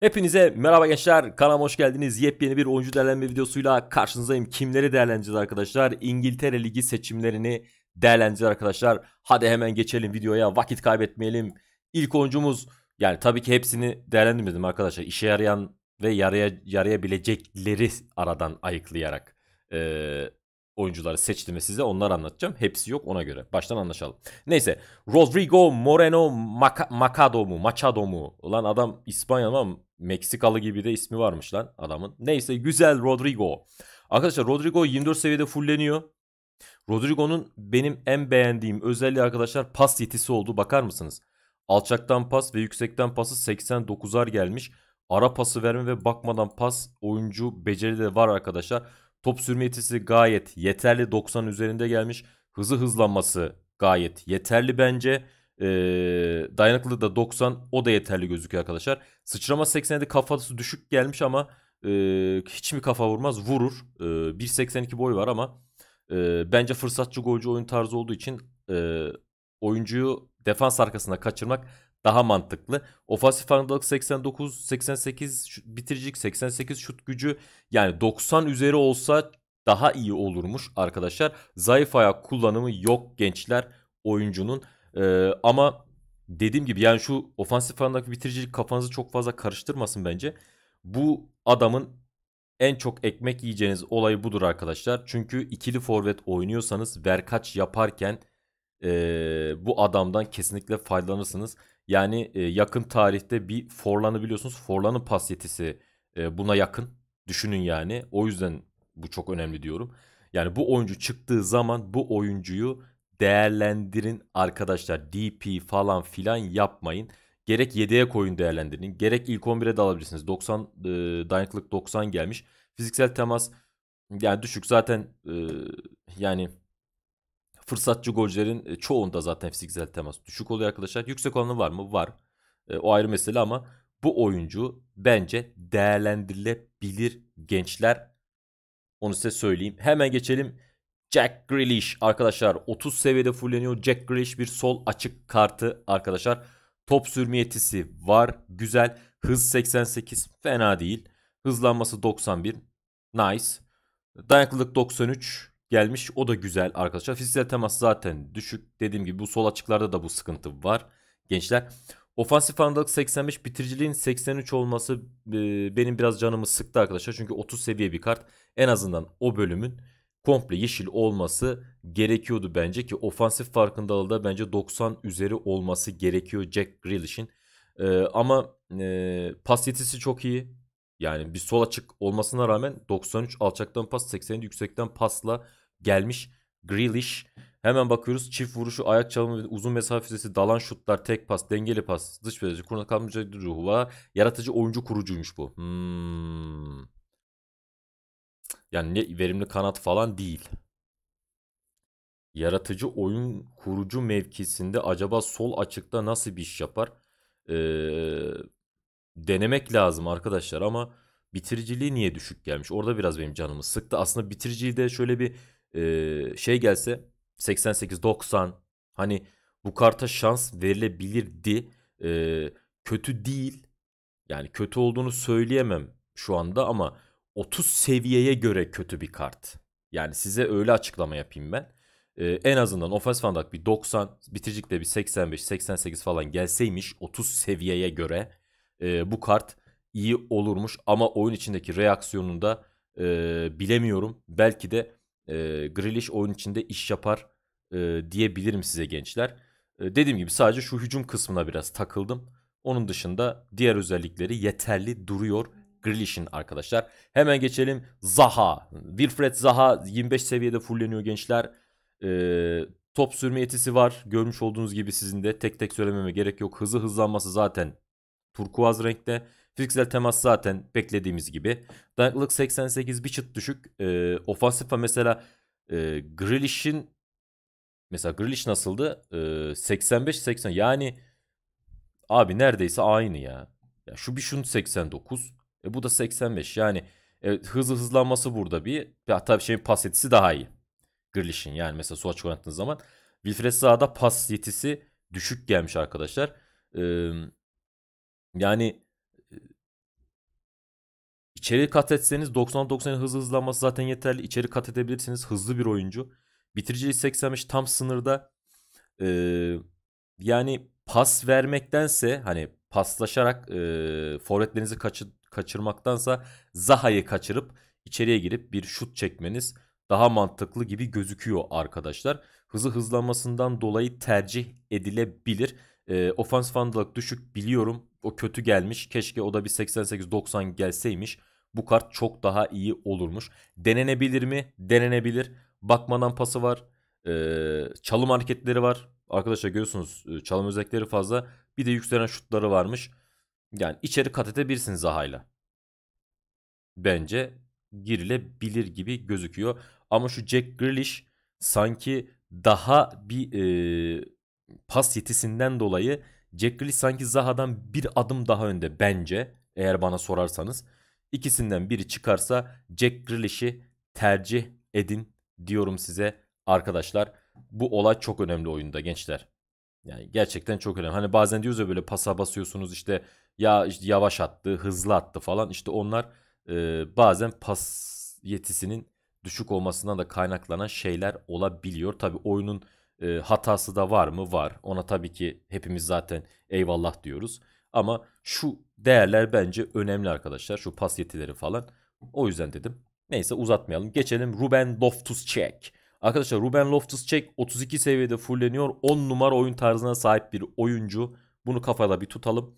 Hepinize merhaba gençler kanalıma hoş geldiniz. Yepyeni bir oyuncu değerlendirme videosuyla karşınızdayım. Kimleri değerlendireceğiz arkadaşlar? İngiltere Ligi seçimlerini değerlendireceğiz arkadaşlar. Hadi hemen geçelim videoya vakit kaybetmeyelim. İlk oyuncumuz yani tabii ki hepsini değerlendirmedim arkadaşlar. İşe yarayan ve yaraya, yarayabilecekleri aradan ayıklayarak e, oyuncuları seçtim ve size onları anlatacağım. Hepsi yok ona göre. Baştan anlaşalım. Neyse. Rodrigo Moreno Mac Macado mu? Machado mu? Ulan adam İspanyol ama Meksikalı gibi de ismi varmış lan adamın. Neyse güzel Rodrigo. Arkadaşlar Rodrigo 24 seviyede fulleniyor. Rodrigo'nun benim en beğendiğim özelliği arkadaşlar pas yetisi oldu. Bakar mısınız? Alçaktan pas ve yüksekten pası 89'ar gelmiş. Ara pası verme ve bakmadan pas oyuncu beceri de var arkadaşlar. Top sürme yetisi gayet yeterli 90 üzerinde gelmiş. Hızı hızlanması gayet yeterli bence. Ee, dayanıklılığı da 90 o da yeterli gözüküyor arkadaşlar. Sıçrama 87 kafası düşük gelmiş ama e, hiç mi kafa vurmaz? Vurur. E, 1.82 boy var ama e, bence fırsatçı golcü oyun tarzı olduğu için e, oyuncuyu defans arkasına kaçırmak daha mantıklı. Ofansif farkındalık 89, 88 bitiricilik 88 şut gücü yani 90 üzeri olsa daha iyi olurmuş arkadaşlar. Zayıf ayak kullanımı yok gençler oyuncunun. Ee, ama dediğim gibi yani şu ofansif alandaki bitiricilik kafanızı çok fazla karıştırmasın bence. Bu adamın en çok ekmek yiyeceğiniz olay budur arkadaşlar. Çünkü ikili forvet oynuyorsanız verkaç yaparken e, bu adamdan kesinlikle faydalanırsınız. Yani e, yakın tarihte bir Forlan'ı biliyorsunuz. Forlan'ın pas yetisi e, buna yakın. Düşünün yani. O yüzden bu çok önemli diyorum. Yani bu oyuncu çıktığı zaman bu oyuncuyu değerlendirin arkadaşlar. DP falan filan yapmayın. Gerek 7'ye koyun değerlendirin. Gerek ilk 11'e de alabilirsiniz. 90 e, dayanıklılık 90 gelmiş. Fiziksel temas yani düşük zaten e, yani fırsatçı golcülerin e, çoğunda zaten fiziksel temas düşük oluyor arkadaşlar. Yüksek olanı var mı? Var. E, o ayrı mesele ama bu oyuncu bence değerlendirilebilir gençler. Onu size söyleyeyim. Hemen geçelim Jack Grealish arkadaşlar 30 seviyede fulleniyor. Jack Grealish bir sol açık kartı arkadaşlar. Top sürme yetisi var. Güzel. Hız 88 fena değil. Hızlanması 91. Nice. dayaklılık 93 gelmiş. O da güzel arkadaşlar. Fiziksel temas zaten düşük. Dediğim gibi bu sol açıklarda da bu sıkıntı var gençler. Ofansif farındalık 85, bitiriciliğin 83 olması benim biraz canımı sıktı arkadaşlar. Çünkü 30 seviye bir kart. En azından o bölümün komple yeşil olması gerekiyordu bence ki ofansif farkındalığı da bence 90 üzeri olması gerekiyor Jack Grealish'in. Ee, ama e, pas yetisi çok iyi. Yani bir sol açık olmasına rağmen 93 alçaktan pas 87 yüksekten pasla gelmiş Grealish. Hemen bakıyoruz çift vuruşu, ayak çalımı, uzun mesafe füzesi, dalan şutlar, tek pas, dengeli pas, dış verici, kuruna kalmayacak ruhu var. Yaratıcı oyuncu kurucuymuş bu. Hmm. Yani ne verimli kanat falan değil. Yaratıcı oyun kurucu mevkisinde acaba sol açıkta nasıl bir iş yapar? Ee, denemek lazım arkadaşlar ama bitiriciliği niye düşük gelmiş? Orada biraz benim canımı sıktı. Aslında bitiriciyi de şöyle bir e, şey gelse 88-90 hani bu karta şans verilebilirdi. E, kötü değil. Yani kötü olduğunu söyleyemem şu anda ama 30 seviyeye göre kötü bir kart. Yani size öyle açıklama yapayım ben. Ee, en azından Offensive Fandak bir 90, bitiricikte bir 85-88 falan gelseymiş 30 seviyeye göre e, bu kart iyi olurmuş. Ama oyun içindeki reaksiyonunu da e, bilemiyorum. Belki de e, Grealish oyun içinde iş yapar e, diyebilirim size gençler. E, dediğim gibi sadece şu hücum kısmına biraz takıldım. Onun dışında diğer özellikleri yeterli duruyor Grealish'in arkadaşlar. Hemen geçelim Zaha. Wilfred Zaha 25 seviyede fulleniyor gençler. Ee, top sürme yetisi var. Görmüş olduğunuz gibi sizin de tek tek söylememe gerek yok. Hızı hızlanması zaten turkuaz renkte. Fiziksel temas zaten beklediğimiz gibi. Dayanıklılık 88 bir çıt düşük. Ee, ofansif mesela e, Grealish'in mesela Grealish nasıldı? Ee, 85-80 yani abi neredeyse aynı ya. ya. Şu bir şun 89. E, bu da 85. Yani e, hızlı hızlanması burada bir. Ya, tabii şeyin pas yetisi daha iyi. Grealish'in yani mesela Suaç oynattığınız zaman. Wilfred Sağ'da pas yetisi düşük gelmiş arkadaşlar. E, yani içeri kat etseniz 90-90 hızlı hızlanması zaten yeterli. İçeri kat edebilirsiniz. Hızlı bir oyuncu. Bitiriciliği 85 tam sınırda. Ee, yani pas vermektense hani paslaşarak e, forvetlerinizi kaçı, kaçırmaktansa Zaha'yı kaçırıp içeriye girip bir şut çekmeniz daha mantıklı gibi gözüküyor arkadaşlar. Hızı hızlanmasından dolayı tercih edilebilir. E, ofans fandalık düşük biliyorum. O kötü gelmiş. Keşke o da bir 88-90 gelseymiş. Bu kart çok daha iyi olurmuş. Denenebilir mi? Denenebilir. Bakmadan pası var. E, çalım hareketleri var. Arkadaşlar görüyorsunuz e, çalım özellikleri fazla. Bir de yükselen şutları varmış. Yani içeri kat edebilirsin Zaha'yla. Bence girilebilir gibi gözüküyor. Ama şu Jack Grealish sanki daha bir e, pas yetisinden dolayı Jack Grealish sanki Zaha'dan bir adım daha önde bence. Eğer bana sorarsanız. ikisinden biri çıkarsa Jack Grealish'i tercih edin diyorum size arkadaşlar. Bu olay çok önemli oyunda gençler. Yani gerçekten çok önemli. Hani bazen diyoruz ya böyle pasa basıyorsunuz işte ya işte yavaş attı, hızlı attı falan. İşte onlar e, bazen pas yetisinin düşük olmasından da kaynaklanan şeyler olabiliyor. Tabi oyunun e, hatası da var mı? Var. Ona tabii ki hepimiz zaten eyvallah diyoruz. Ama şu değerler bence önemli arkadaşlar. Şu pas yetileri falan. O yüzden dedim. Neyse uzatmayalım. Geçelim Ruben Loftus-Cheek. Arkadaşlar Ruben Loftus-Cheek 32 seviyede fulleniyor. 10 numara oyun tarzına sahip bir oyuncu. Bunu kafada bir tutalım.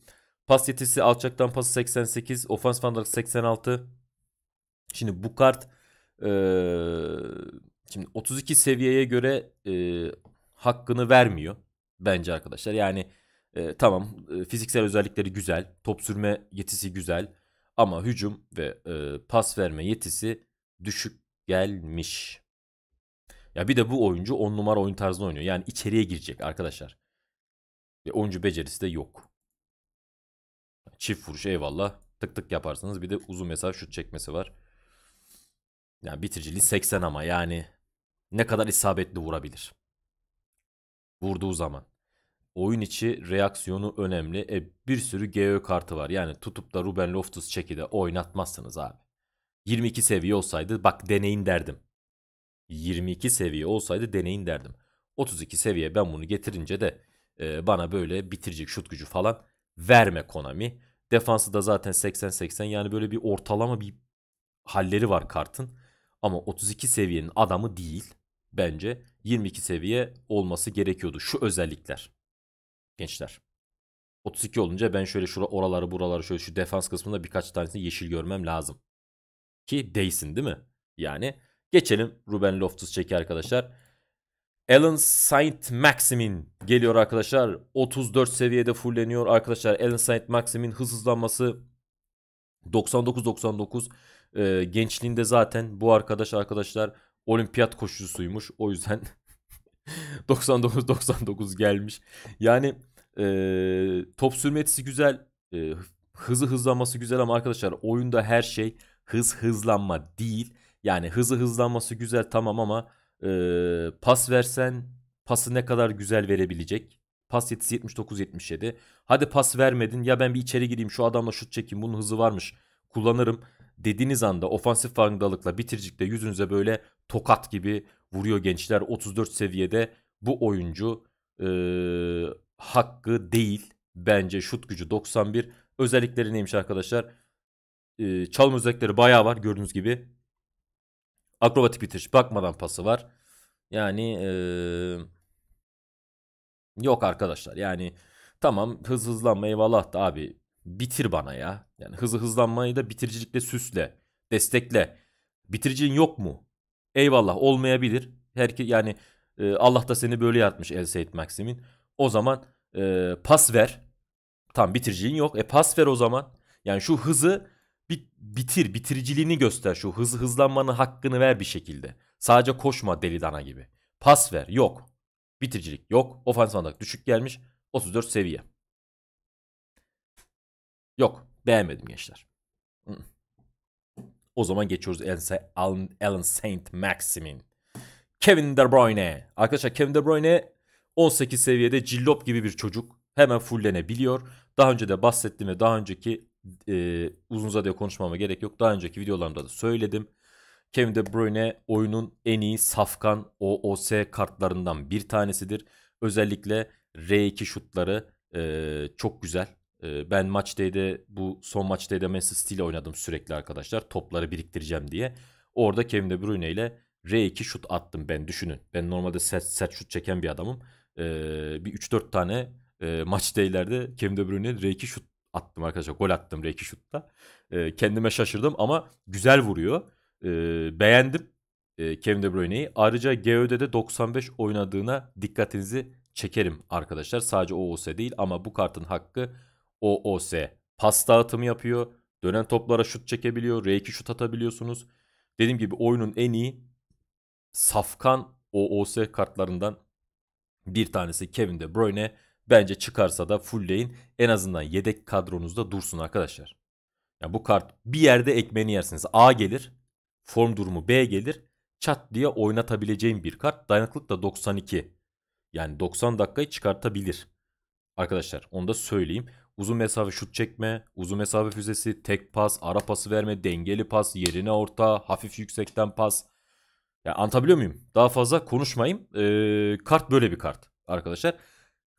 Pas yetisi alçaktan pası 88. Ofans Fandark 86. Şimdi bu kart ee, şimdi 32 seviyeye göre e, hakkını vermiyor bence arkadaşlar. Yani e, tamam e, fiziksel özellikleri güzel. Top sürme yetisi güzel. Ama hücum ve e, pas verme yetisi düşük gelmiş. Ya bir de bu oyuncu on numara oyun tarzında oynuyor. Yani içeriye girecek arkadaşlar. Ve oyuncu becerisi de yok. Çift vuruş eyvallah. Tık tık yaparsınız. Bir de uzun mesafe şut çekmesi var. Yani bitiriciliği 80 ama yani ne kadar isabetli vurabilir. Vurduğu zaman. Oyun içi reaksiyonu önemli. E bir sürü GÖ kartı var. Yani tutup da Ruben Loftus-Cheek'i de oynatmazsınız abi. 22 seviye olsaydı bak deneyin derdim. 22 seviye olsaydı deneyin derdim. 32 seviye ben bunu getirince de e, bana böyle bitirecek şut gücü falan verme Konami. Defansı da zaten 80-80 yani böyle bir ortalama bir halleri var kartın. Ama 32 seviyenin adamı değil bence 22 seviye olması gerekiyordu şu özellikler. Gençler. 32 olunca ben şöyle şura oraları buraları şöyle şu defans kısmında birkaç tanesini yeşil görmem lazım. Ki değsin değil mi? Yani Geçelim Ruben Loftus-Cheek'e arkadaşlar. Alan Saint Maximin geliyor arkadaşlar. 34 seviyede fulleniyor arkadaşlar. Alan Saint Maximin hız hızlanması 99-99. Ee, gençliğinde zaten bu arkadaş arkadaşlar olimpiyat koşucusuymuş. O yüzden 99-99 gelmiş. Yani e, top sürme güzel. E, hızı hızlanması güzel ama arkadaşlar oyunda her şey hız hızlanma değil. Yani hızı hızlanması güzel tamam ama e, pas versen pası ne kadar güzel verebilecek. Pas yetisi 79-77. Hadi pas vermedin ya ben bir içeri gireyim şu adamla şut çekeyim bunun hızı varmış kullanırım dediğiniz anda ofansif farkındalıkla bitircikle yüzünüze böyle tokat gibi vuruyor gençler. 34 seviyede bu oyuncu e, hakkı değil bence şut gücü 91 özellikleri neymiş arkadaşlar? E, çalım özellikleri bayağı var gördüğünüz gibi. Akrobatik bitiriş bakmadan pası var. Yani ee, yok arkadaşlar yani tamam hız hızlanma eyvallah da abi bitir bana ya. Yani hızı hızlanmayı da bitiricilikle süsle, destekle. Bitiricin yok mu? Eyvallah olmayabilir. Herki yani e, Allah da seni böyle yaratmış El seyit Maxim'in. O zaman e, pas ver. Tam bitiricin yok. E pas ver o zaman. Yani şu hızı Bit, bitir, bitiriciliğini göster şu hız hızlanmanın hakkını ver bir şekilde. Sadece koşma deli dana gibi. Pas ver yok. Bitiricilik yok. Ofansif andak düşük gelmiş. 34 seviye. Yok beğenmedim gençler. O zaman geçiyoruz Alan Saint Maximin. Kevin De Bruyne. Arkadaşlar Kevin De Bruyne 18 seviyede cillop gibi bir çocuk. Hemen fullenebiliyor. Daha önce de bahsettiğim ve daha önceki e, uzun uzadıya konuşmama gerek yok. Daha önceki videolarımda da söyledim. Kevin De Bruyne oyunun en iyi safkan OOS kartlarından bir tanesidir. Özellikle R2 şutları e, çok güzel. E, ben maçtayda bu son maçtayda Manchester City'yle oynadım sürekli arkadaşlar. Topları biriktireceğim diye. Orada Kevin De Bruyne ile R2 şut attım ben düşünün. Ben normalde sert, sert şut çeken bir adamım. E, bir 3-4 tane e, maç değillerde Kevin De Bruyne R2 şut attım arkadaşlar. Gol attım r şutta. E, kendime şaşırdım ama güzel vuruyor. E, beğendim e, Kevin De Bruyne'yi. Ayrıca GÖ'de de 95 oynadığına dikkatinizi çekerim arkadaşlar. Sadece OOS değil ama bu kartın hakkı OOS. Pas dağıtımı yapıyor. Dönen toplara şut çekebiliyor. R2 şut atabiliyorsunuz. Dediğim gibi oyunun en iyi safkan OOS kartlarından bir tanesi Kevin De Bruyne. Bence çıkarsa da fullleyin. En azından yedek kadronuzda dursun arkadaşlar. Yani bu kart bir yerde ekmeğini yersiniz. A gelir. Form durumu B gelir. Çat diye oynatabileceğim bir kart. Dayanıklık da 92. Yani 90 dakikayı çıkartabilir. Arkadaşlar onu da söyleyeyim. Uzun mesafe şut çekme, uzun mesafe füzesi, tek pas, ara pası verme, dengeli pas, yerine orta, hafif yüksekten pas. Ya yani anlatabiliyor muyum? Daha fazla konuşmayayım. Ee, kart böyle bir kart arkadaşlar.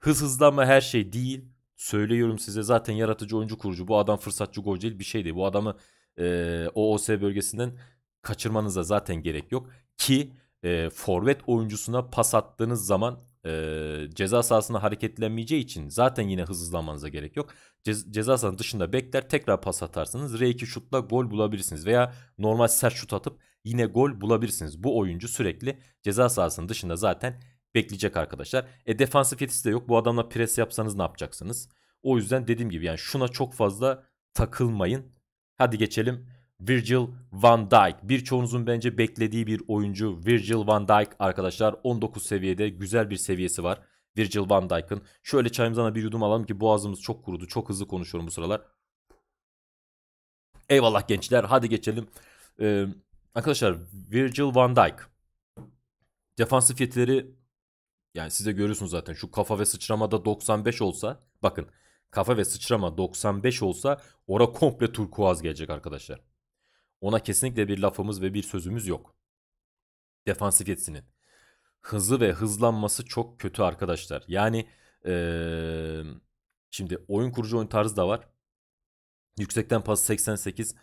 Hız hızlanma her şey değil. Söylüyorum size zaten yaratıcı oyuncu kurucu. Bu adam fırsatçı golcü değil bir şey değil. Bu adamı e, OOS bölgesinden kaçırmanıza zaten gerek yok. Ki e, forvet oyuncusuna pas attığınız zaman e, ceza sahasına hareketlenmeyeceği için zaten yine hız hızlanmanıza gerek yok. Ce- ceza sahasının dışında bekler tekrar pas atarsınız. R2 şutla gol bulabilirsiniz veya normal sert şut atıp yine gol bulabilirsiniz. Bu oyuncu sürekli ceza sahasının dışında zaten bekleyecek arkadaşlar. E defansif yetisi de yok. Bu adamla pres yapsanız ne yapacaksınız? O yüzden dediğim gibi yani şuna çok fazla takılmayın. Hadi geçelim. Virgil van Dijk. Birçoğunuzun bence beklediği bir oyuncu Virgil van Dijk arkadaşlar. 19 seviyede güzel bir seviyesi var. Virgil van Dijk'ın. Şöyle çayımızdan bir yudum alalım ki boğazımız çok kurudu. Çok hızlı konuşuyorum bu sıralar. Eyvallah gençler. Hadi geçelim. Ee, arkadaşlar Virgil van Dijk. Defansif yetileri yani size de görüyorsunuz zaten şu kafa ve sıçramada 95 olsa bakın kafa ve sıçrama 95 olsa ora komple turkuaz gelecek arkadaşlar. Ona kesinlikle bir lafımız ve bir sözümüz yok. Defansif yetisinin. Hızı ve hızlanması çok kötü arkadaşlar. Yani ee, şimdi oyun kurucu oyun tarzı da var. Yüksekten pas 88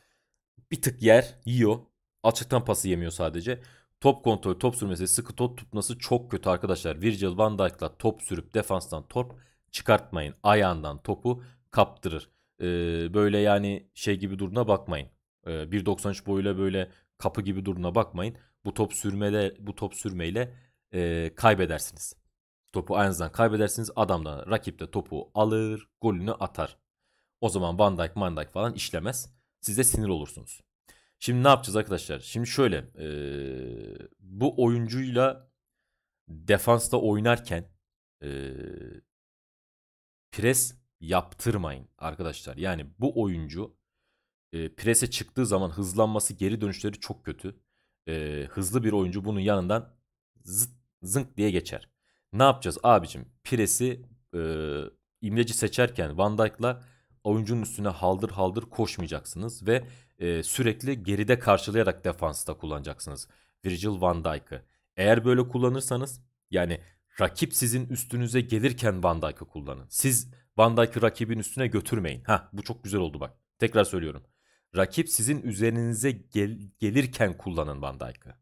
bir tık yer yiyor. Alçaktan pası yemiyor sadece. Top kontrolü, top sürmesi, sıkı top tutması çok kötü arkadaşlar. Virgil van Dijk'la top sürüp defanstan top çıkartmayın. Ayağından topu kaptırır. Ee, böyle yani şey gibi duruna bakmayın. Ee, 1.93 boyuyla böyle kapı gibi duruna bakmayın. Bu top sürmede bu top sürmeyle e, kaybedersiniz. Topu aynızdan kaybedersiniz. Adamdan rakip de topu alır, golünü atar. O zaman Van Dijk, Van Dijk falan işlemez. Siz sinir olursunuz. Şimdi ne yapacağız arkadaşlar? Şimdi şöyle e, bu oyuncuyla defansta oynarken e, pres yaptırmayın arkadaşlar. Yani bu oyuncu e, prese çıktığı zaman hızlanması geri dönüşleri çok kötü. E, hızlı bir oyuncu bunun yanından zıt, zınk diye geçer. Ne yapacağız abicim? Presi e, imleci seçerken Van Dijk'la oyuncunun üstüne haldır haldır koşmayacaksınız ve e, sürekli geride karşılayarak defansta kullanacaksınız. Virgil van Dijk'ı. Eğer böyle kullanırsanız yani rakip sizin üstünüze gelirken Van Dijk'ı kullanın. Siz Van Dijk'ı rakibin üstüne götürmeyin. Ha bu çok güzel oldu bak. Tekrar söylüyorum. Rakip sizin üzerinize gel- gelirken kullanın Van Dijk'ı.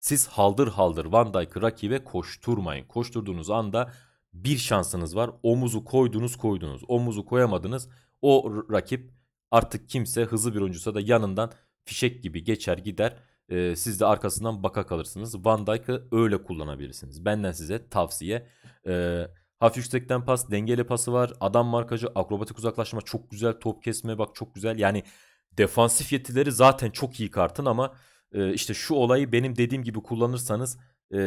Siz haldır haldır Van Dijk'ı rakibe koşturmayın. Koşturduğunuz anda bir şansınız var. Omuzu koydunuz koydunuz. Omuzu koyamadınız. O rakip artık kimse hızlı bir oyuncusa da yanından fişek gibi geçer gider. Ee, siz de arkasından baka kalırsınız. Van Dijk'ı öyle kullanabilirsiniz. Benden size tavsiye. Ee, hafif yüksekten pas, dengeli pası var. Adam markacı akrobatik uzaklaşma, çok güzel top kesme bak çok güzel. Yani defansif yetileri zaten çok iyi kartın ama e, işte şu olayı benim dediğim gibi kullanırsanız e,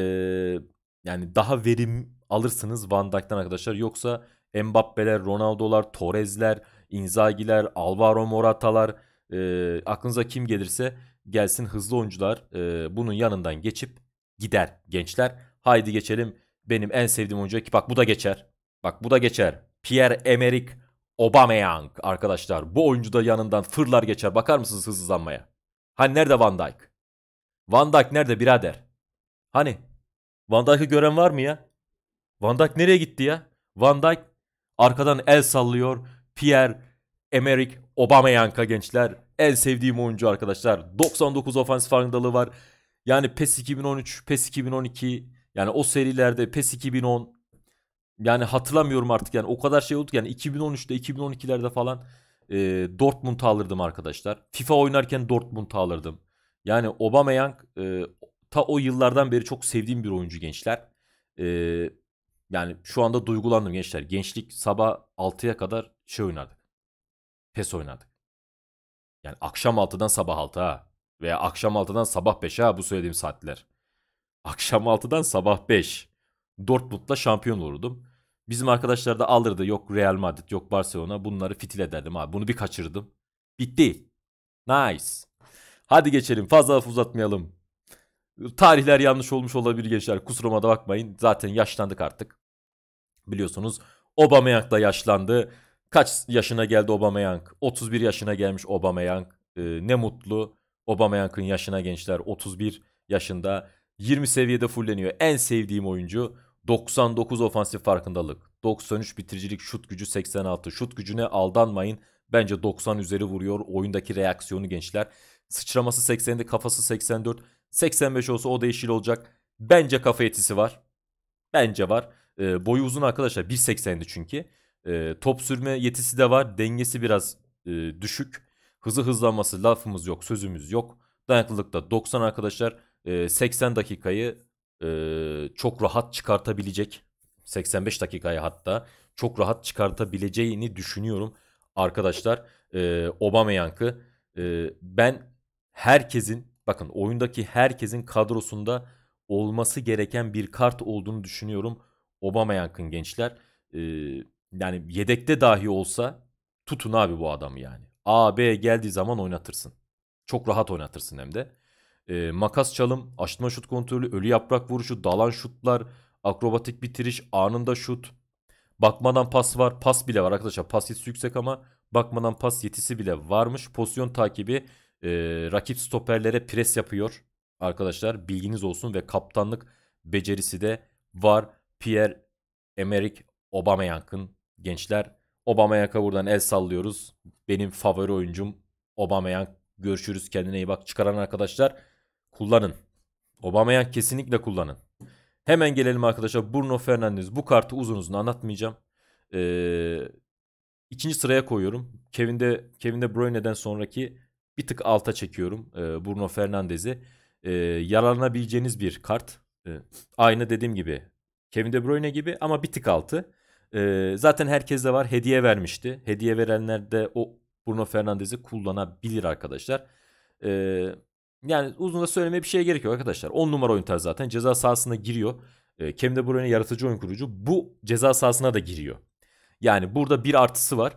yani daha verim alırsınız Van Dijk'ten arkadaşlar. Yoksa Mbappe'ler, Ronaldo'lar, Torres'ler, Inzaghi'ler, Alvaro Morata'lar e, aklınıza kim gelirse gelsin hızlı oyuncular e, bunun yanından geçip gider gençler. Haydi geçelim benim en sevdiğim oyuncu ki bak bu da geçer. Bak bu da geçer. Pierre Emerick Aubameyang arkadaşlar. Bu oyuncu da yanından fırlar geçer. Bakar mısınız hızlanmaya? Hani nerede Van Dijk? Van Dijk nerede birader? Hani? Van Dijk'ı gören var mı ya? Van Dijk nereye gitti ya? Van Dijk arkadan el sallıyor. Pierre Emerick Aubameyang'a gençler. En sevdiğim oyuncu arkadaşlar. 99 ofansif farkındalığı var. Yani PES 2013, PES 2012 yani o serilerde PES 2010 yani hatırlamıyorum artık yani o kadar şey oldu ki yani 2013'te 2012'lerde falan e, Dortmund'u alırdım arkadaşlar. FIFA oynarken Dortmund'u alırdım. Yani Aubameyang e, ta o yıllardan beri çok sevdiğim bir oyuncu gençler. E, yani şu anda duygulandım gençler. Gençlik sabah 6'ya kadar şey oynardık. PES oynardık. Yani akşam 6'dan sabah 6'a veya akşam 6'dan sabah ha bu söylediğim saatler. Akşam 6'dan sabah 5. Dortmund'la şampiyon olurdum. Bizim arkadaşlar da alırdı yok Real Madrid yok Barcelona bunları fitil ederdim abi. Bunu bir kaçırdım. Bitti. Nice. Hadi geçelim fazla laf uzatmayalım. Tarihler yanlış olmuş olabilir gençler kusuruma da bakmayın. Zaten yaşlandık artık. Biliyorsunuz Aubameyang da yaşlandı. Kaç yaşına geldi Aubameyang? 31 yaşına gelmiş Aubameyang. Ee, ne mutlu Aubameyang'ın yaşına gençler 31 yaşında. 20 seviyede fulleniyor. En sevdiğim oyuncu 99 ofansif farkındalık. 93 bitiricilik şut gücü 86. Şut gücüne aldanmayın. Bence 90 üzeri vuruyor. Oyundaki reaksiyonu gençler. Sıçraması 80'de kafası 84. 85 olsa o da yeşil olacak. Bence kafa yetisi var. Bence var. E, boyu uzun arkadaşlar 1.80'di çünkü. E, top sürme yetisi de var. Dengesi biraz e, düşük. Hızı hızlanması lafımız yok sözümüz yok. Dayanıklılık 90 arkadaşlar. E, 80 dakikayı e, çok rahat çıkartabilecek. 85 dakikaya hatta çok rahat çıkartabileceğini düşünüyorum arkadaşlar. E, Yankı e, ben herkesin bakın oyundaki herkesin kadrosunda olması gereken bir kart olduğunu düşünüyorum. Obama yakın gençler e, yani yedekte dahi olsa tutun abi bu adamı yani. A, B geldiği zaman oynatırsın. Çok rahat oynatırsın hem de. E, makas çalım, açma şut kontrolü, ölü yaprak vuruşu, dalan şutlar, akrobatik bitiriş, anında şut. Bakmadan pas var. Pas bile var arkadaşlar. Pas yetisi yüksek ama bakmadan pas yetisi bile varmış. Pozisyon takibi e, rakip stoperlere pres yapıyor. Arkadaşlar bilginiz olsun ve kaptanlık becerisi de var. Pierre Emerick Aubameyang'ın gençler. Aubameyang'a buradan el sallıyoruz. Benim favori oyuncum Aubameyang. Görüşürüz kendine iyi bak. Çıkaran arkadaşlar kullanın. Aubameyang kesinlikle kullanın. Hemen gelelim arkadaşlar Bruno Fernandes. Bu kartı uzun uzun anlatmayacağım. Ee, ikinci sıraya koyuyorum. Kevin de, Kevin de Bruyne'den sonraki bir tık alta çekiyorum e, Bruno Fernandes'i. E, yararlanabileceğiniz bir kart. E, aynı dediğim gibi Kevin De Bruyne gibi ama bir tık altı. Ee, zaten herkes de var. Hediye vermişti. Hediye verenler de o Bruno Fernandes'i kullanabilir arkadaşlar. Ee, yani uzun da söylemeye bir şey gerek yok arkadaşlar. 10 numara oyun tarzı zaten. Ceza sahasına giriyor. Ee, Kevin De Bruyne yaratıcı oyun kurucu. Bu ceza sahasına da giriyor. Yani burada bir artısı var.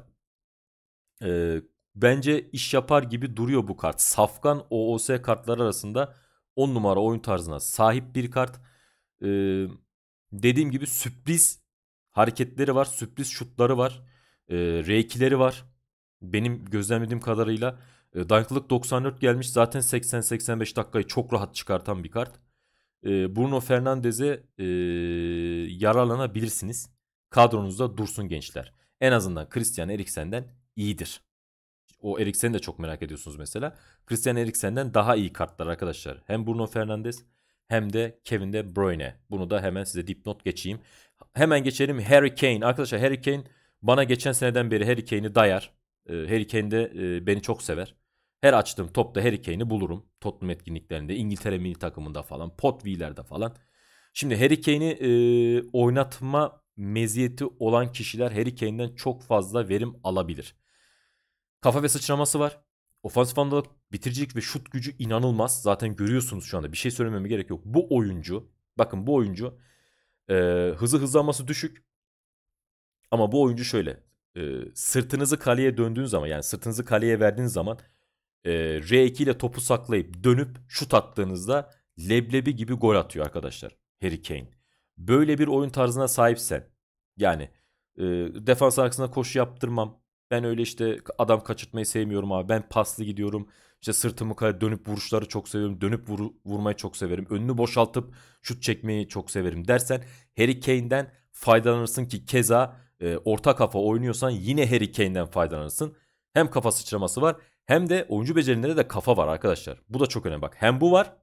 Ee, bence iş yapar gibi duruyor bu kart. Safkan OOS kartlar arasında 10 numara oyun tarzına sahip bir kart. Ee, Dediğim gibi sürpriz hareketleri var, sürpriz şutları var, e, r var. Benim gözlemlediğim kadarıyla e, Danklık 94 gelmiş zaten 80-85 dakikayı çok rahat çıkartan bir kart. E, Bruno Fernandez'e e, yararlanabilirsiniz. Kadronuzda dursun gençler. En azından Christian Eriksen'den iyidir. O Eriksen'i de çok merak ediyorsunuz mesela. Christian Eriksen'den daha iyi kartlar arkadaşlar. Hem Bruno Fernandes hem de Kevin De Bruyne. Bunu da hemen size dipnot geçeyim. Hemen geçelim Harry Kane. Arkadaşlar Harry Kane bana geçen seneden beri Harry Kane'i dayar. Ee, Harry Kane de e, beni çok sever. Her açtığım topta Harry Kane'i bulurum. Tottenham etkinliklerinde, İngiltere milli takımında falan, Potvi'lerde falan. Şimdi Harry Kane'i e, oynatma meziyeti olan kişiler Harry Kane'den çok fazla verim alabilir. Kafa ve sıçraması var. Ofansif anlamda, Bitiricilik ve şut gücü inanılmaz. Zaten görüyorsunuz şu anda. Bir şey söylememe gerek yok. Bu oyuncu, bakın bu oyuncu e, hızı hızlanması düşük. Ama bu oyuncu şöyle. E, sırtınızı kaleye döndüğün zaman yani sırtınızı kaleye verdiğiniz zaman e, R2 ile topu saklayıp dönüp şut attığınızda leblebi gibi gol atıyor arkadaşlar Harry Kane. Böyle bir oyun tarzına sahipsen yani e, defans arkasına koşu yaptırmam. Ben öyle işte adam kaçırtmayı sevmiyorum abi. Ben paslı gidiyorum. İşte sırtımı kaya dönüp vuruşları çok seviyorum. Dönüp vur, vurmayı çok severim. Önünü boşaltıp şut çekmeyi çok severim dersen Harry Kane'den faydalanırsın ki keza e, orta kafa oynuyorsan yine Harry Kane'den faydalanırsın. Hem kafa sıçraması var hem de oyuncu becerilerinde de kafa var arkadaşlar. Bu da çok önemli bak. Hem bu var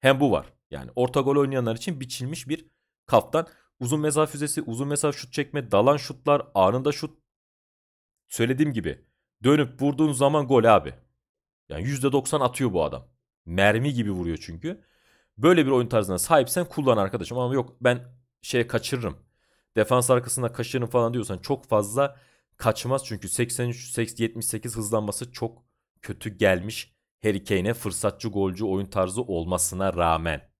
hem bu var. Yani orta gol oynayanlar için biçilmiş bir kaftan. Uzun mesafe füzesi, uzun mesafe şut çekme, dalan şutlar, anında şut. Söylediğim gibi dönüp vurduğun zaman gol abi. Yani %90 atıyor bu adam. Mermi gibi vuruyor çünkü. Böyle bir oyun tarzına sahipsen kullan arkadaşım. Ama yok ben şey kaçırırım. Defans arkasında kaçırırım falan diyorsan çok fazla kaçmaz. Çünkü 83 78 hızlanması çok kötü gelmiş. Harry Kane'e fırsatçı golcü oyun tarzı olmasına rağmen.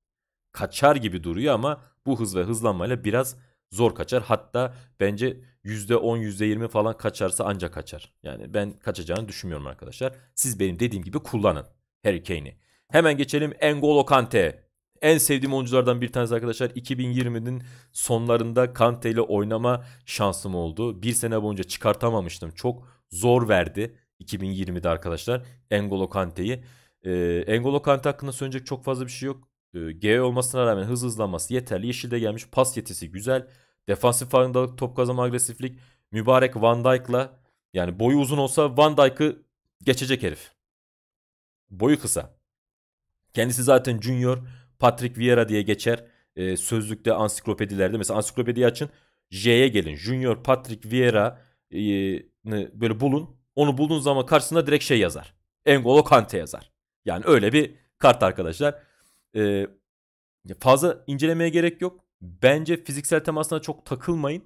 Kaçar gibi duruyor ama bu hız ve hızlanmayla biraz zor kaçar. Hatta bence %10, %20 falan kaçarsa ancak kaçar. Yani ben kaçacağını düşünmüyorum arkadaşlar. Siz benim dediğim gibi kullanın Harry Kane'i. Hemen geçelim Engolo Kante. En sevdiğim oyunculardan bir tanesi arkadaşlar. 2020'nin sonlarında Kante ile oynama şansım oldu. Bir sene boyunca çıkartamamıştım. Çok zor verdi 2020'de arkadaşlar Engolo Kante'yi. Ee, Engolo Kante hakkında söyleyecek çok fazla bir şey yok. Ee, G olmasına rağmen hız hızlanması yeterli. Yeşilde gelmiş pas yetisi güzel. Defansif farkındalık, top kazanma agresiflik. Mübarek Van Dijk'la yani boyu uzun olsa Van Dijk'ı geçecek herif. Boyu kısa. Kendisi zaten Junior Patrick Vieira diye geçer. Ee, sözlükte ansiklopedilerde. Mesela ansiklopediyi açın. J'ye gelin. Junior Patrick Vieira'nı böyle bulun. Onu bulduğun zaman karşısında direkt şey yazar. Engolo Kante yazar. Yani öyle bir kart arkadaşlar. Ee, fazla incelemeye gerek yok. Bence fiziksel temasına çok takılmayın.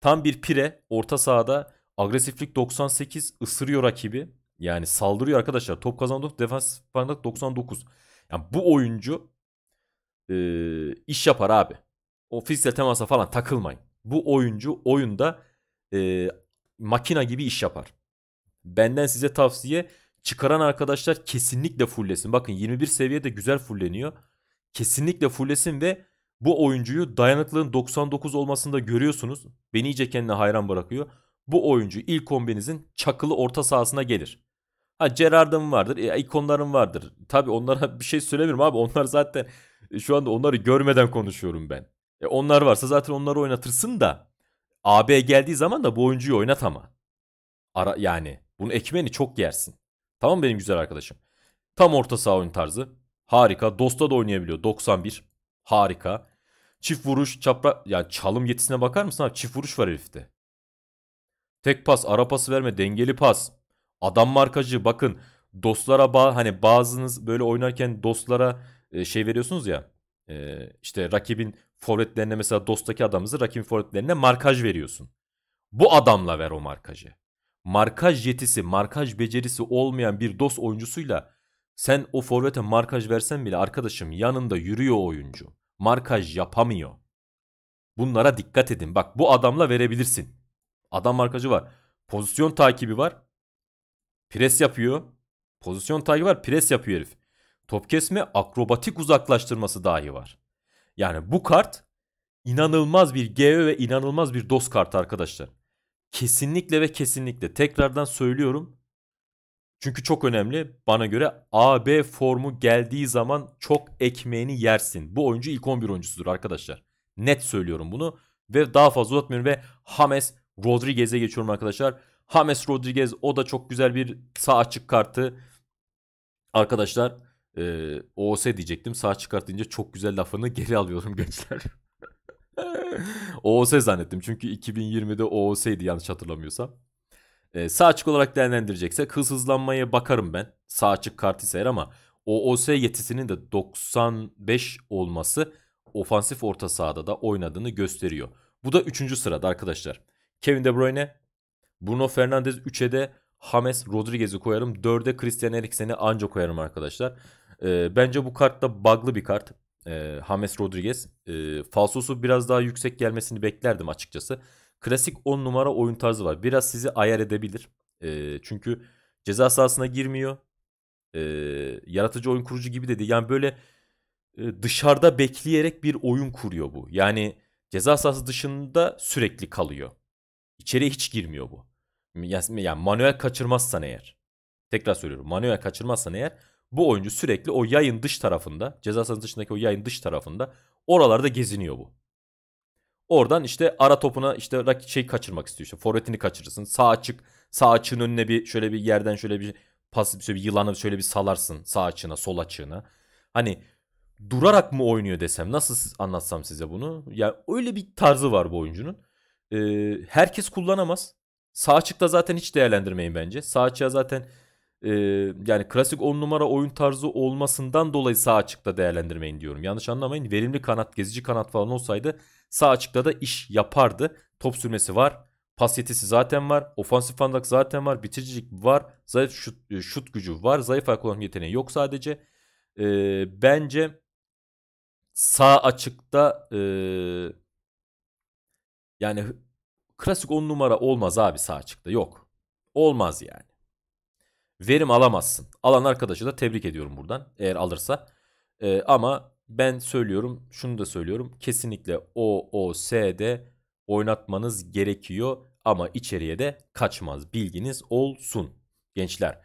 Tam bir pire orta sahada agresiflik 98 ısırıyor rakibi. Yani saldırıyor arkadaşlar. Top kazandı defans parmak 99. Yani bu oyuncu e, iş yapar abi. O fiziksel temasa falan takılmayın. Bu oyuncu oyunda e, makina gibi iş yapar. Benden size tavsiye çıkaran arkadaşlar kesinlikle fullesin. Bakın 21 seviyede güzel fulleniyor. Kesinlikle fullesin ve bu oyuncuyu dayanıklılığın 99 olmasında görüyorsunuz. Beni iyice kendine hayran bırakıyor. Bu oyuncu ilk kombinizin çakılı orta sahasına gelir. Ha Gerard'ın vardır. E, ikonların vardır. Tabi onlara bir şey söylemiyorum abi. Onlar zaten e, şu anda onları görmeden konuşuyorum ben. E, onlar varsa zaten onları oynatırsın da AB geldiği zaman da bu oyuncuyu oynat ama. Ara, yani bunu ekmeni çok yersin. Tamam benim güzel arkadaşım. Tam orta saha oyun tarzı. Harika. Dosta da oynayabiliyor. 91. Harika. Çift vuruş, çapra yani çalım yetisine bakar mısın abi? Çift vuruş var herifte. Tek pas, ara pası verme, dengeli pas. Adam markacı bakın dostlara bağ hani bazınız böyle oynarken dostlara e, şey veriyorsunuz ya. E, işte rakibin forvetlerine mesela dosttaki adamımızı rakibin forvetlerine markaj veriyorsun. Bu adamla ver o markajı. Markaj yetisi, markaj becerisi olmayan bir dost oyuncusuyla sen o forvete markaj versen bile arkadaşım yanında yürüyor oyuncu markaj yapamıyor. Bunlara dikkat edin. Bak bu adamla verebilirsin. Adam markajı var. Pozisyon takibi var. Pres yapıyor. Pozisyon takibi var. Pres yapıyor herif. Top kesme akrobatik uzaklaştırması dahi var. Yani bu kart inanılmaz bir GE ve inanılmaz bir DOS kartı arkadaşlar. Kesinlikle ve kesinlikle tekrardan söylüyorum. Çünkü çok önemli. Bana göre AB formu geldiği zaman çok ekmeğini yersin. Bu oyuncu ilk 11 oyuncusudur arkadaşlar. Net söylüyorum bunu. Ve daha fazla uzatmıyorum ve Hames Rodriguez'e geçiyorum arkadaşlar. Hames Rodriguez o da çok güzel bir sağ açık kartı. Arkadaşlar e, OS diyecektim. Sağ açık çıkartınca çok güzel lafını geri alıyorum gençler. OOS zannettim. Çünkü 2020'de OOS'ydi yanlış hatırlamıyorsam. E, sağ açık olarak değerlendirecekse hız hızlanmaya bakarım ben. Sağ açık kart ise eğer ama OOS yetisinin de 95 olması ofansif orta sahada da oynadığını gösteriyor. Bu da 3. sırada arkadaşlar. Kevin De Bruyne, Bruno Fernandes 3'e de James Rodriguez'i koyarım. 4'e Christian Eriksen'i anca koyarım arkadaşlar. E, bence bu kart da bug'lı bir kart. E, James Rodriguez. E, falsosu biraz daha yüksek gelmesini beklerdim açıkçası klasik 10 numara oyun tarzı var. Biraz sizi ayar edebilir. E, çünkü ceza sahasına girmiyor. E, yaratıcı oyun kurucu gibi dedi. Yani böyle e, dışarıda bekleyerek bir oyun kuruyor bu. Yani ceza sahası dışında sürekli kalıyor. İçeriye hiç girmiyor bu. Yani, yani manuel kaçırmazsan eğer. Tekrar söylüyorum. Manuel kaçırmazsan eğer bu oyuncu sürekli o yayın dış tarafında, ceza sahası dışındaki o yayın dış tarafında oralarda geziniyor bu. Oradan işte ara topuna işte rakip şey kaçırmak istiyor işte. Forvetini kaçırırsın. Sağ açık sağ açığın önüne bir şöyle bir yerden şöyle bir pas şöyle bir yılanı şöyle bir salarsın sağ açığına sol açığına. Hani durarak mı oynuyor desem nasıl anlatsam size bunu. Yani öyle bir tarzı var bu oyuncunun. Ee, herkes kullanamaz. Sağ açıkta zaten hiç değerlendirmeyin bence. Sağ açığa zaten e, yani klasik 10 numara oyun tarzı olmasından dolayı sağ açıkta değerlendirmeyin diyorum. Yanlış anlamayın. Verimli kanat, gezici kanat falan olsaydı sağ açıkta da iş yapardı. Top sürmesi var. Pas yetisi zaten var. Ofansif fandak zaten var. Bitiricilik var. Zayıf şut, e, şut gücü var. Zayıf ayak olan yeteneği yok sadece. E, bence sağ açıkta e, yani klasik 10 numara olmaz abi sağ açıkta. Yok. Olmaz yani verim alamazsın. Alan arkadaşı da tebrik ediyorum buradan eğer alırsa. E, ama ben söylüyorum şunu da söylüyorum. Kesinlikle OOS'de oynatmanız gerekiyor ama içeriye de kaçmaz. Bilginiz olsun gençler.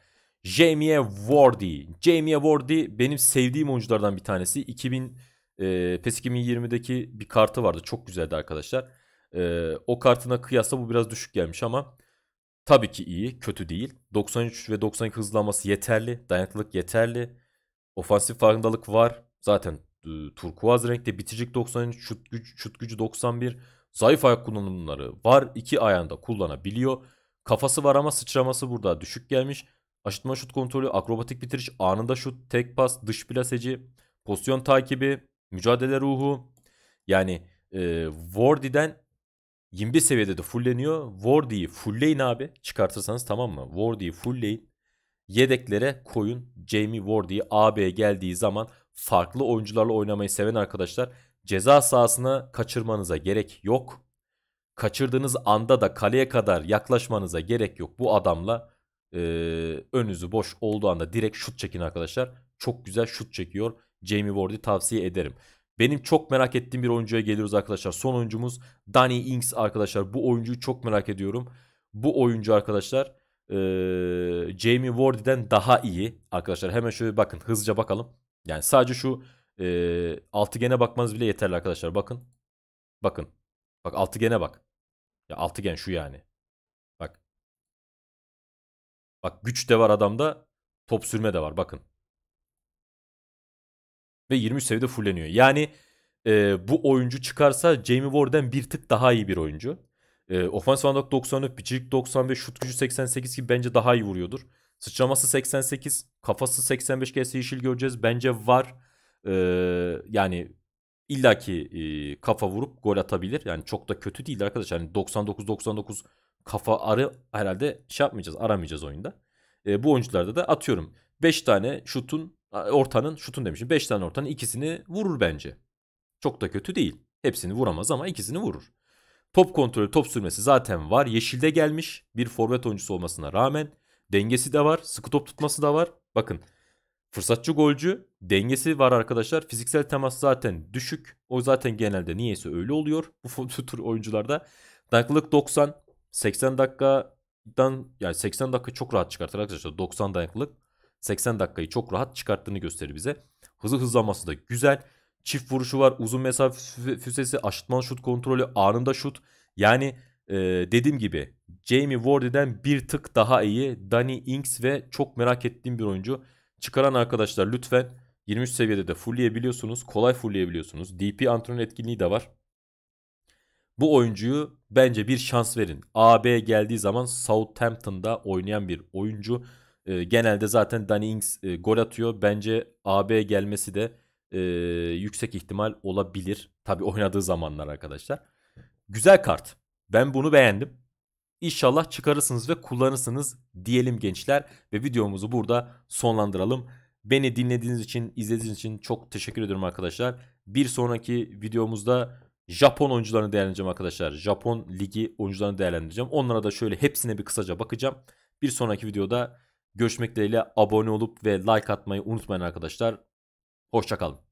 Jamie Wardy. Jamie Wardy benim sevdiğim oyunculardan bir tanesi. 2000 e, PES 2020'deki bir kartı vardı. Çok güzeldi arkadaşlar. E, o kartına kıyasla bu biraz düşük gelmiş ama Tabii ki iyi, kötü değil. 93 ve 92 hızlanması yeterli, dayanıklılık yeterli. Ofansif farkındalık var. Zaten e, turkuaz renkte biticilik 93, şut, güç, şut gücü 91. Zayıf ayak kullanımları var. İki ayağında kullanabiliyor. Kafası var ama sıçraması burada düşük gelmiş. Aşıtma şut kontrolü, akrobatik bitiriş, anında şut, tek pas, dış plaseci, pozisyon takibi, mücadele ruhu. Yani e, Wardy'den 21 seviyede de fullleniyor. Wardy'yi fullleyin abi. Çıkartırsanız tamam mı? Wardy'yi fullleyin. Yedeklere koyun. Jamie Wardy'yi AB'ye geldiği zaman farklı oyuncularla oynamayı seven arkadaşlar ceza sahasına kaçırmanıza gerek yok. Kaçırdığınız anda da kaleye kadar yaklaşmanıza gerek yok. Bu adamla e, önünüzü boş olduğu anda direkt şut çekin arkadaşlar. Çok güzel şut çekiyor. Jamie Wardy tavsiye ederim. Benim çok merak ettiğim bir oyuncuya geliyoruz arkadaşlar. Son oyuncumuz Danny Ings arkadaşlar. Bu oyuncuyu çok merak ediyorum. Bu oyuncu arkadaşlar e, Jamie Ward'den daha iyi arkadaşlar. Hemen şöyle bakın hızlıca bakalım. Yani sadece şu e, altıgene bakmanız bile yeterli arkadaşlar. Bakın. Bakın. Bak altıgene bak. Ya altıgen şu yani. Bak. Bak güç de var adamda. Top sürme de var bakın ve 23 seviyede fulleniyor. Yani e, bu oyuncu çıkarsa Jamie Warden bir tık daha iyi bir oyuncu. E, offensive andak 94, biçilik 95, şut gücü 88 gibi bence daha iyi vuruyordur. Sıçraması 88, kafası 85 kez yeşil göreceğiz. Bence var. E, yani illaki e, kafa vurup gol atabilir. Yani çok da kötü değil arkadaşlar. Yani 99-99 kafa arı herhalde şey yapmayacağız, aramayacağız oyunda. E, bu oyuncularda da atıyorum 5 tane şutun ortanın şutun demişim. 5 tane ortanın ikisini vurur bence. Çok da kötü değil. Hepsini vuramaz ama ikisini vurur. Top kontrolü, top sürmesi zaten var. Yeşilde gelmiş bir forvet oyuncusu olmasına rağmen dengesi de var, sıkı top tutması da var. Bakın fırsatçı golcü, dengesi var arkadaşlar. Fiziksel temas zaten düşük. O zaten genelde niyeyse öyle oluyor bu tür oyuncularda. Dayanıklılık 90, 80 dakikadan yani 80 dakika çok rahat çıkartır arkadaşlar. 90 dayanıklılık. 80 dakikayı çok rahat çıkarttığını gösterir bize. Hızı hızlanması da güzel. Çift vuruşu var. Uzun mesafe füsesi, aşıtman şut kontrolü, anında şut. Yani e, dediğim gibi Jamie Wardy'den bir tık daha iyi. Danny Inks ve çok merak ettiğim bir oyuncu. Çıkaran arkadaşlar lütfen 23 seviyede de fullleyebiliyorsunuz. Kolay fullleyebiliyorsunuz. DP antrenör etkinliği de var. Bu oyuncuyu bence bir şans verin. AB geldiği zaman Southampton'da oynayan bir oyuncu. E, genelde zaten Danny Ings e, gol atıyor. Bence AB gelmesi de e, yüksek ihtimal olabilir. Tabi oynadığı zamanlar arkadaşlar. Güzel kart. Ben bunu beğendim. İnşallah çıkarırsınız ve kullanırsınız diyelim gençler. Ve videomuzu burada sonlandıralım. Beni dinlediğiniz için, izlediğiniz için çok teşekkür ediyorum arkadaşlar. Bir sonraki videomuzda Japon oyuncularını değerlendireceğim arkadaşlar. Japon ligi oyuncularını değerlendireceğim. Onlara da şöyle hepsine bir kısaca bakacağım. Bir sonraki videoda Görüşmek dileğiyle abone olup ve like atmayı unutmayın arkadaşlar. Hoşçakalın.